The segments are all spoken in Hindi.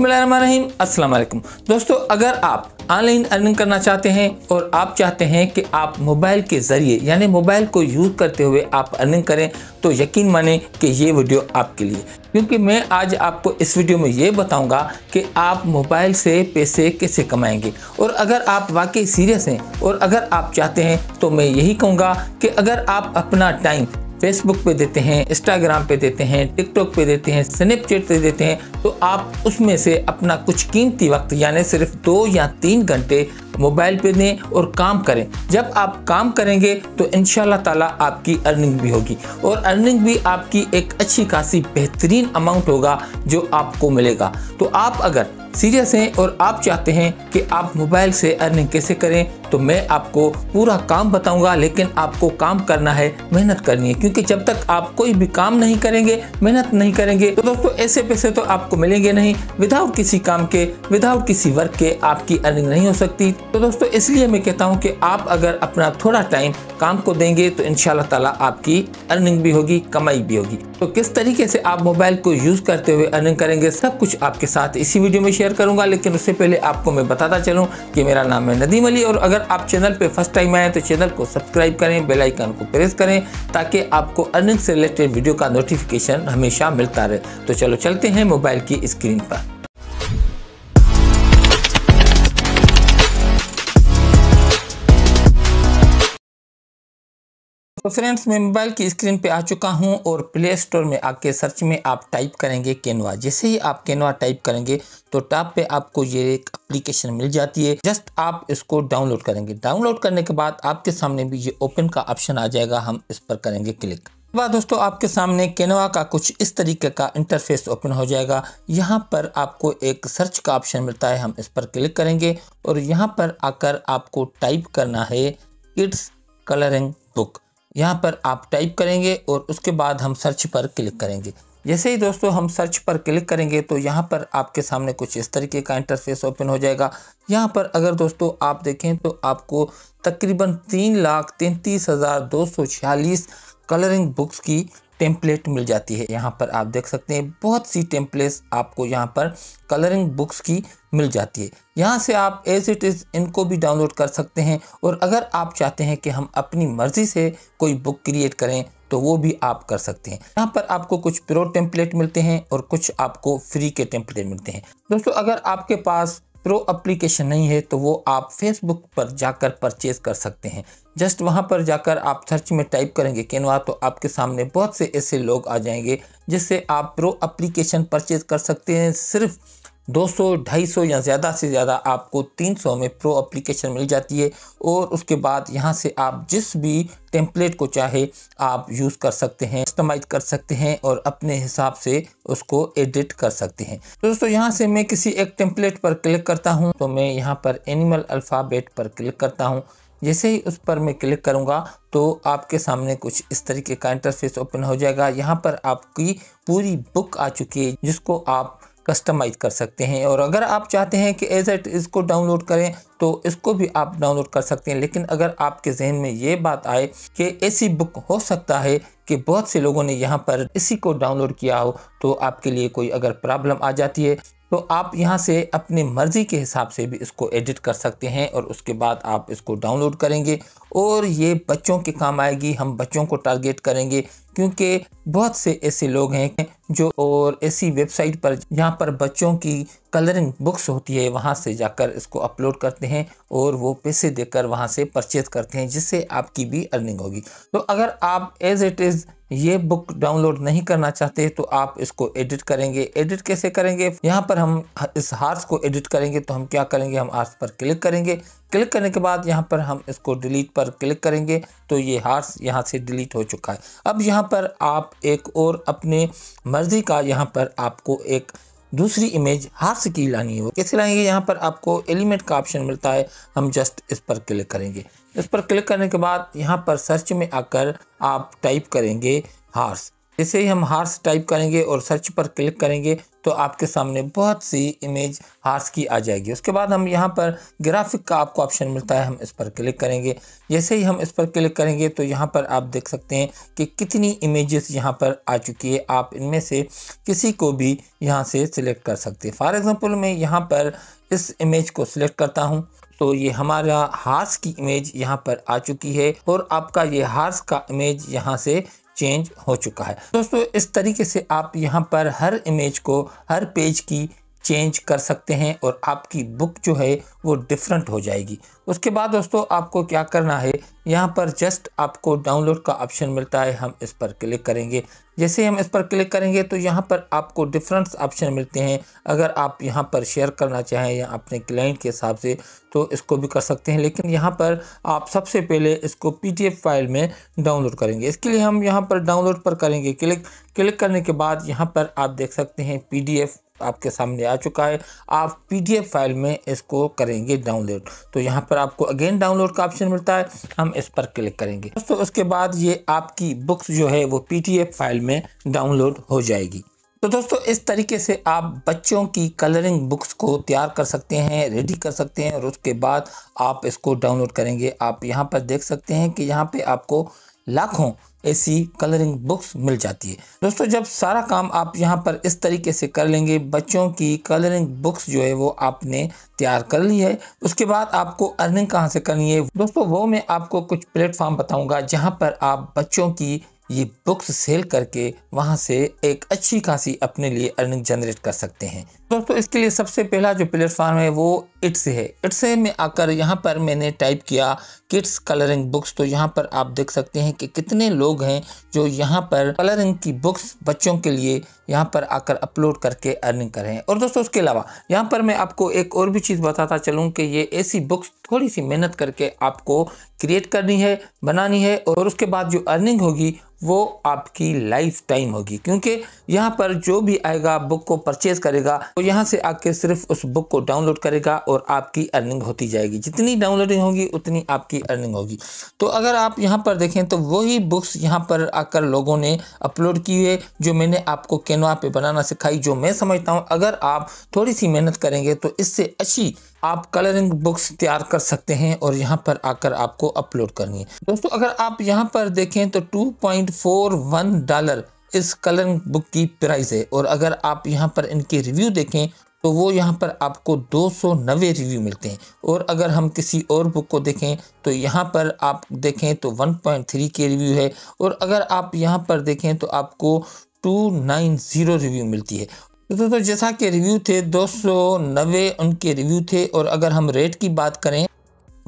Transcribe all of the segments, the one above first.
अस्सलाम दोस्तों अगर आप ऑनलाइन अर्निंग करना चाहते हैं और आप चाहते हैं कि आप मोबाइल के ज़रिए यानी मोबाइल को यूज़ करते हुए आप अर्निंग करें तो यकीन माने कि ये वीडियो आपके लिए क्योंकि मैं आज आपको इस वीडियो में ये बताऊंगा कि आप मोबाइल से पैसे कैसे कमाएंगे और अगर आप वाकई सीरियस हैं और अगर आप चाहते हैं तो मैं यही कहूँगा कि अगर आप अपना टाइम फेसबुक पे देते हैं इंस्टाग्राम पे देते हैं टिकटॉक पे देते हैं स्नैपचैट पे देते हैं तो आप उसमें से अपना कुछ कीमती वक्त यानी सिर्फ दो या तीन घंटे मोबाइल पे दें और काम करें जब आप काम करेंगे तो इन ताला आपकी अर्निंग भी होगी और अर्निंग भी आपकी एक अच्छी खासी बेहतरीन अमाउंट होगा जो आपको मिलेगा तो आप अगर सीरियस हैं और आप चाहते हैं कि आप मोबाइल से अर्निंग कैसे करें तो मैं आपको पूरा काम बताऊंगा लेकिन आपको काम करना है मेहनत करनी है क्योंकि जब तक आप कोई भी काम नहीं करेंगे मेहनत नहीं करेंगे तो दोस्तों ऐसे पैसे तो आपको मिलेंगे नहीं विदाउट किसी काम के विदाउट किसी वर्क के आपकी अर्निंग नहीं हो सकती तो दोस्तों इसलिए मैं कहता हूँ कि आप अगर अपना थोड़ा टाइम काम को देंगे तो इन ताला आपकी अर्निंग भी होगी कमाई भी होगी तो किस तरीके से आप मोबाइल को यूज़ करते हुए अर्निंग करेंगे सब कुछ आपके साथ इसी वीडियो में शेयर करूंगा लेकिन उससे पहले आपको मैं बताता चलूँ कि मेरा नाम है नदीम अली और अगर आप चैनल पर फर्स्ट टाइम आए तो चैनल को सब्सक्राइब करें बेलाइकन को प्रेस करें ताकि आपको अर्निंग से रिलेटेड वीडियो का नोटिफिकेशन हमेशा मिलता रहे तो चलो चलते हैं मोबाइल की स्क्रीन पर तो फ्रेंड्स मैं मोबाइल की स्क्रीन पे आ चुका हूँ और प्ले स्टोर में आके सर्च में आप टाइप करेंगे केनवा जैसे ही आप केनवा टाइप करेंगे तो टॉप पे आपको ये एक एप्लीकेशन मिल जाती है जस्ट आप इसको डाउनलोड करेंगे डाउनलोड करने के बाद आपके सामने भी ये ओपन का ऑप्शन आ जाएगा हम इस पर करेंगे क्लिक बाद दोस्तों आपके सामने केनवा का कुछ इस तरीके का इंटरफेस ओपन हो जाएगा यहाँ पर आपको एक सर्च का ऑप्शन मिलता है हम इस पर क्लिक करेंगे और यहाँ पर आकर आपको टाइप करना है किड्स कलरिंग बुक यहाँ पर आप टाइप करेंगे और उसके बाद हम सर्च पर क्लिक करेंगे जैसे ही दोस्तों हम सर्च पर क्लिक करेंगे तो यहाँ पर आपके सामने कुछ इस तरीके का इंटरफेस ओपन हो जाएगा यहाँ पर अगर दोस्तों आप देखें तो आपको तकरीबन तीन लाख तैंतीस हज़ार दो सौ छियालीस कलरिंग बुक्स की टेम्पलेट मिल जाती है यहाँ पर आप देख सकते हैं बहुत सी टेम्पलेट्स आपको यहाँ पर कलरिंग बुक्स की मिल जाती है यहाँ से आप एज इट इज़ इनको भी डाउनलोड कर सकते हैं और अगर आप चाहते हैं कि हम अपनी मर्ज़ी से कोई बुक क्रिएट करें तो वो भी आप कर सकते हैं यहाँ पर आपको कुछ प्रो टेम्पलेट मिलते हैं और कुछ आपको फ्री के टेम्पलेट मिलते हैं दोस्तों अगर आपके पास प्रो अप्लीकेशन नहीं है तो वो आप फेसबुक पर जाकर परचेज कर सकते हैं जस्ट वहाँ पर जाकर आप सर्च में टाइप करेंगे कैनवा तो आपके सामने बहुत से ऐसे लोग आ जाएंगे जिससे आप प्रो अप्लीकेशन परचेज कर सकते हैं सिर्फ 200 250 या ज़्यादा से ज़्यादा आपको 300 में प्रो एप्लीकेशन मिल जाती है और उसके बाद यहाँ से आप जिस भी टेम्पलेट को चाहे आप यूज़ कर सकते हैं कस्टमाइज कर सकते हैं और अपने हिसाब से उसको एडिट कर सकते हैं तो दोस्तों यहाँ से मैं किसी एक टेम्पलेट पर क्लिक करता हूँ तो मैं यहाँ पर एनिमल अल्फ़ाबेट पर क्लिक करता हूँ जैसे ही उस पर मैं क्लिक करूँगा तो आपके सामने कुछ इस तरीके का इंटरफेस ओपन हो जाएगा यहाँ पर आपकी पूरी बुक आ चुकी है जिसको आप कस्टमाइज़ कर सकते हैं और अगर आप चाहते हैं कि एज एट इसको डाउनलोड करें तो इसको भी आप डाउनलोड कर सकते हैं लेकिन अगर आपके जहन में ये बात आए कि ऐसी बुक हो सकता है कि बहुत से लोगों ने यहाँ पर इसी को डाउनलोड किया हो तो आपके लिए कोई अगर प्रॉब्लम आ जाती है तो आप यहाँ से अपनी मर्ज़ी के हिसाब से भी इसको एडिट कर सकते हैं और उसके बाद आप इसको डाउनलोड करेंगे और ये बच्चों के काम आएगी हम बच्चों को टारगेट करेंगे क्योंकि बहुत से ऐसे लोग हैं जो और ऐसी वेबसाइट पर जहाँ पर बच्चों की कलरिंग बुक्स होती है वहाँ से जाकर इसको अपलोड करते हैं और वो पैसे देकर वहाँ से परचेज करते हैं जिससे आपकी भी अर्निंग होगी तो अगर आप एज इट इज़ ये बुक डाउनलोड नहीं करना चाहते तो आप इसको एडिट करेंगे एडिट कैसे करेंगे यहाँ पर हम इस हार्स को एडिट करेंगे तो हम क्या करेंगे हम हार्स पर क्लिक करेंगे क्लिक करने के बाद यहाँ पर हम इसको डिलीट पर क्लिक करेंगे तो ये हार्स यहाँ से डिलीट हो चुका है अब यहाँ पर आप एक और अपने मर्ज़ी का यहाँ पर आपको एक दूसरी इमेज हार्स की लानी हो कैसे लाएंगे यहाँ पर आपको एलिमेंट का ऑप्शन मिलता है हम जस्ट इस पर क्लिक करेंगे इस पर क्लिक करने के बाद यहाँ पर सर्च में आकर आप टाइप करेंगे हार्स जैसे ही हम हार्स टाइप करेंगे और सर्च पर क्लिक करेंगे तो आपके सामने बहुत सी इमेज हार्स की आ जाएगी उसके बाद हम यहाँ पर ग्राफिक का आपको ऑप्शन मिलता है हम इस पर क्लिक करेंगे जैसे ही हम इस पर क्लिक करेंगे तो यहाँ पर आप देख सकते हैं कि कितनी इमेजेस यहाँ पर आ चुकी है आप इनमें से किसी को भी यहाँ से सिलेक्ट कर सकते हैं फॉर एग्ज़ाम्पल मैं यहाँ पर इस इमेज को सिलेक्ट करता हूँ तो ये हमारा हार्स की इमेज यहाँ पर आ चुकी है और आपका ये हार्स का इमेज यहाँ से चेंज हो चुका है दोस्तों इस तरीके से आप यहाँ पर हर इमेज को हर पेज की चेंज कर सकते हैं और आपकी बुक जो है वो डिफरेंट हो जाएगी उसके बाद दोस्तों आपको क्या करना है यहाँ पर जस्ट आपको डाउनलोड का ऑप्शन मिलता है हम इस पर क्लिक करेंगे जैसे हम इस पर क्लिक करेंगे तो यहाँ पर आपको डिफरेंट ऑप्शन मिलते हैं अगर आप यहाँ पर शेयर करना चाहें या अपने क्लाइंट के हिसाब से तो इसको भी कर सकते हैं लेकिन यहाँ पर आप सबसे पहले इसको पी फाइल में डाउनलोड करेंगे इसके लिए हम यहाँ पर डाउनलोड पर करेंगे क्लिक क्लिक करने के बाद यहाँ पर आप देख सकते हैं पी आपके सामने आ चुका है आप पीडीएफ फाइल में इसको करेंगे डाउनलोड तो यहाँ पर आपको अगेन डाउनलोड का ऑप्शन मिलता है हम इस पर क्लिक करेंगे दोस्तों उसके बाद ये आपकी बुक्स जो है वो पी फाइल में डाउनलोड हो जाएगी तो दोस्तों इस तरीके से आप बच्चों की कलरिंग बुक्स को तैयार कर सकते हैं रेडी कर सकते हैं और उसके बाद आप इसको डाउनलोड करेंगे आप यहाँ पर देख सकते हैं कि यहाँ पे आपको लाखों ऐसी कलरिंग बुक्स मिल जाती है दोस्तों जब सारा काम आप यहाँ पर इस तरीके से कर लेंगे बच्चों की कलरिंग बुक्स जो है वो आपने तैयार कर ली है उसके बाद आपको अर्निंग कहाँ से करनी है दोस्तों वो मैं आपको कुछ प्लेटफॉर्म बताऊँगा जहाँ पर आप बच्चों की ये बुक्स सेल करके वहाँ से एक अच्छी खासी अपने लिए अर्निंग जनरेट कर सकते हैं दोस्तों तो इसके लिए सबसे पहला जो प्लेटफॉर्म है वो इट्स है इट्स में आकर यहाँ पर मैंने टाइप किया किड्स कलरिंग बुक्स तो यहाँ पर आप देख सकते हैं कि कितने लोग हैं जो यहाँ पर कलरिंग की बुक्स बच्चों के लिए यहाँ पर आकर अपलोड करके अर्निंग कर रहे हैं और दोस्तों उसके अलावा यहाँ पर मैं आपको एक और भी चीज़ बताता चलूँ कि ये ऐसी बुक्स थोड़ी सी मेहनत करके आपको क्रिएट करनी है बनानी है और उसके बाद जो अर्निंग होगी वो आपकी लाइफ टाइम होगी क्योंकि यहाँ पर जो भी आएगा बुक को परचेज करेगा तो यहाँ से आके सिर्फ उस बुक को डाउनलोड करेगा और आपकी अर्निंग होती जाएगी जितनी डाउनलोडिंग होगी उतनी आपकी अर्निंग होगी तो अगर आप यहाँ पर देखें तो वही बुक्स यहाँ पर आकर लोगों ने अपलोड की है जो मैंने आपको कैनवा पे बनाना सिखाई जो मैं समझता हूँ अगर आप थोड़ी सी मेहनत करेंगे तो इससे अच्छी आप कलरिंग बुक्स तैयार कर सकते हैं और यहाँ पर आकर आपको अपलोड करनी है दोस्तों अगर आप यहाँ पर देखें तो 2.41 डॉलर इस कलर बुक की प्राइस है और अगर आप यहाँ पर इनके रिव्यू देखें तो वो यहाँ पर आपको दो रिव्यू मिलते हैं और अगर हम किसी और बुक को देखें तो यहाँ पर आप देखें तो 1.3 के रिव्यू है और अगर आप यहाँ पर देखें तो आपको 290 रिव्यू मिलती है तो, तो तो जैसा कि रिव्यू थे दो उनके रिव्यू थे और अगर हम रेट की बात करें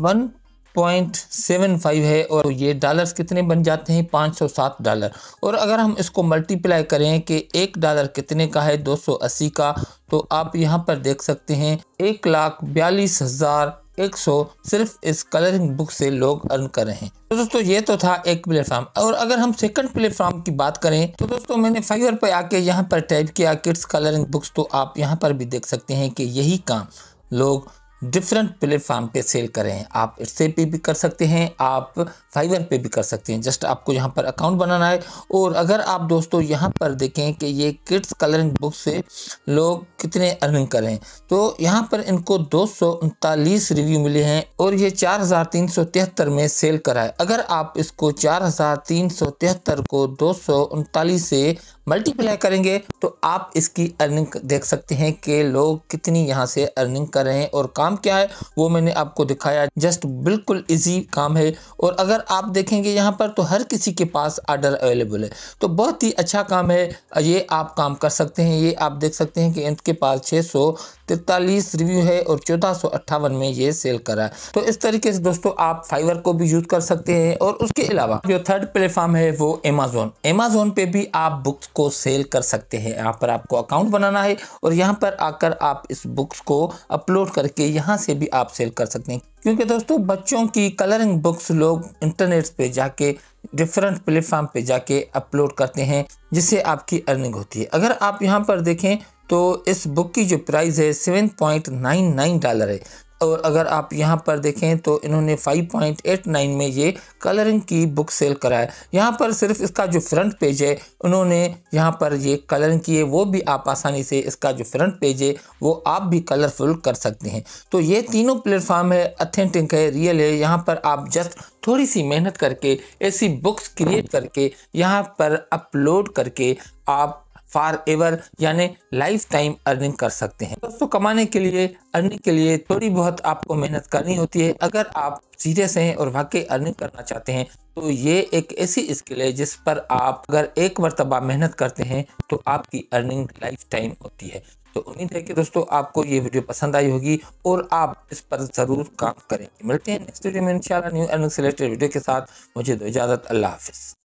वन पॉइंट सेवन फाइव है और ये डॉलर्स कितने बन जाते हैं पाँच सौ सात डॉलर और अगर हम इसको मल्टीप्लाई करें कि एक डॉलर कितने का है दो सौ अस्सी का तो आप यहां पर देख सकते हैं एक लाख बयालीस हज़ार एक सौ सिर्फ इस कलरिंग बुक से लोग अर्न कर रहे हैं तो दोस्तों ये तो था एक प्लेटफॉर्म और अगर हम सेकंड प्लेटफॉर्म की बात करें तो दोस्तों मैंने फाइवर पर आके यहाँ पर टाइप किया किड्स कलरिंग बुक्स तो आप यहाँ पर भी देख सकते हैं कि यही काम लोग डिफरेंट प्लेटफॉर्म पे सेल करें आप इससे पे भी कर सकते हैं आप फाइवर पे भी कर सकते हैं जस्ट आपको यहाँ पर अकाउंट बनाना है और अगर आप दोस्तों यहाँ पर देखें कि ये किड्स कलरिंग बुक से लोग कितने अर्निंग करें तो यहाँ पर इनको दो रिव्यू मिले हैं और ये चार में सेल करा है अगर आप इसको चार को दो से मल्टीप्लाई करेंगे तो आप इसकी अर्निंग देख सकते हैं कि लोग कितनी यहाँ से अर्निंग कर रहे हैं और काम क्या है वो मैंने आपको दिखाया जस्ट बिल्कुल इजी काम है और अगर आप देखेंगे यहाँ पर तो हर किसी के पास आर्डर अवेलेबल है तो बहुत ही अच्छा काम है ये आप काम कर सकते हैं ये आप देख सकते हैं कि इनके पास छः तैतालीस रिव्यू है और चौदह में ये सेल करा तो इस तरीके से दोस्तों आप फाइवर को भी यूज़ कर सकते हैं और उसके अलावा जो थर्ड प्लेटफॉर्म है वो एमेजोन एमेजोन पे भी आप बुक्स को सेल कर सकते हैं यहाँ पर आपको अकाउंट बनाना है और यहाँ पर आकर आप इस बुक्स को अपलोड करके यहाँ से भी आप सेल कर सकते हैं क्योंकि दोस्तों बच्चों की कलरिंग बुक्स लोग इंटरनेट पे जाके डिफरेंट प्लेटफॉर्म पे जाके अपलोड करते हैं जिससे आपकी अर्निंग होती है अगर आप यहाँ पर देखें तो इस बुक की जो प्राइस है seven point nine nine dollar है और अगर आप यहाँ पर देखें तो इन्होंने 5.89 में ये कलरिंग की बुक सेल कराया यहाँ पर सिर्फ इसका जो फ्रंट पेज है उन्होंने यहाँ पर ये कलरिंग की है वो भी आप आसानी से इसका जो फ्रंट पेज है वो आप भी कलरफुल कर सकते हैं तो ये तीनों प्लेटफॉर्म है अथेंटिक है रियल है यहाँ पर आप जस्ट थोड़ी सी मेहनत करके ऐसी बुक्स क्रिएट करके यहाँ पर अपलोड करके आप फार एवर यानी लाइफ टाइम अर्निंग कर सकते हैं दोस्तों कमाने के लिए अर्निंग के लिए थोड़ी बहुत आपको मेहनत करनी होती है अगर आप सीरियस हैं और वाकई अर्निंग करना चाहते हैं तो ये एक ऐसी स्किल है जिस पर आप अगर एक मरतबा मेहनत करते हैं तो आपकी अर्निंग लाइफ टाइम होती है तो उम्मीद है कि दोस्तों आपको ये वीडियो पसंद आई होगी और आप इस पर ज़रूर काम करेंगे मिलते हैं नेक्स्ट वीडियो में इंशाल्लाह न्यू अर्निंग से रिलेटेड वीडियो के साथ मुझे दो इजाज़त अल्लाह हाफिज़